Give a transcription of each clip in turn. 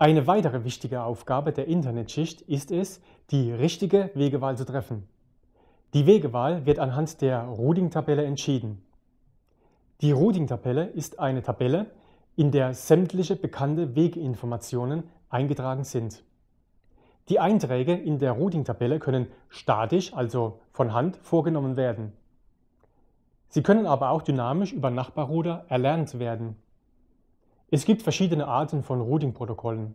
Eine weitere wichtige Aufgabe der Internetschicht ist es, die richtige Wegewahl zu treffen. Die Wegewahl wird anhand der Routing-Tabelle entschieden. Die Routing-Tabelle ist eine Tabelle, in der sämtliche bekannte Weginformationen eingetragen sind. Die Einträge in der Routing-Tabelle können statisch, also von Hand, vorgenommen werden. Sie können aber auch dynamisch über Nachbarrouter erlernt werden. Es gibt verschiedene Arten von Routing-Protokollen.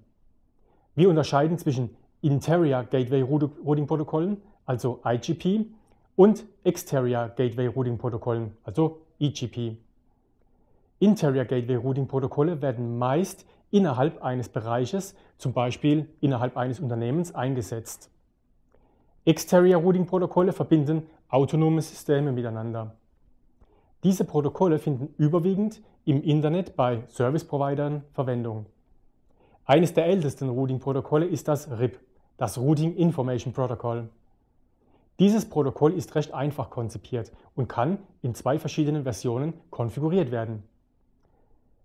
Wir unterscheiden zwischen Interior Gateway Routing-Protokollen, also IGP, und Exterior Gateway Routing-Protokollen, also EGP. Interior Gateway Routing-Protokolle werden meist innerhalb eines Bereiches, zum Beispiel innerhalb eines Unternehmens, eingesetzt. Exterior Routing-Protokolle verbinden autonome Systeme miteinander. Diese Protokolle finden überwiegend im Internet bei Service-Providern Verwendung. Eines der ältesten Routing-Protokolle ist das RIP, das Routing Information Protocol. Dieses Protokoll ist recht einfach konzipiert und kann in zwei verschiedenen Versionen konfiguriert werden.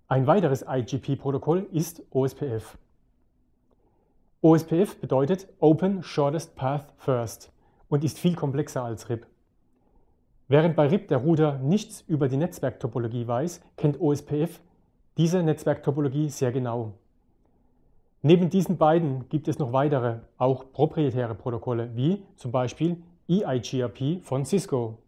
Ein weiteres IGP-Protokoll ist OSPF. OSPF bedeutet Open Shortest Path First und ist viel komplexer als RIP. Während bei RIP der Router nichts über die Netzwerktopologie weiß, kennt OSPF diese Netzwerktopologie sehr genau. Neben diesen beiden gibt es noch weitere, auch proprietäre Protokolle, wie zum Beispiel EIGRP von Cisco.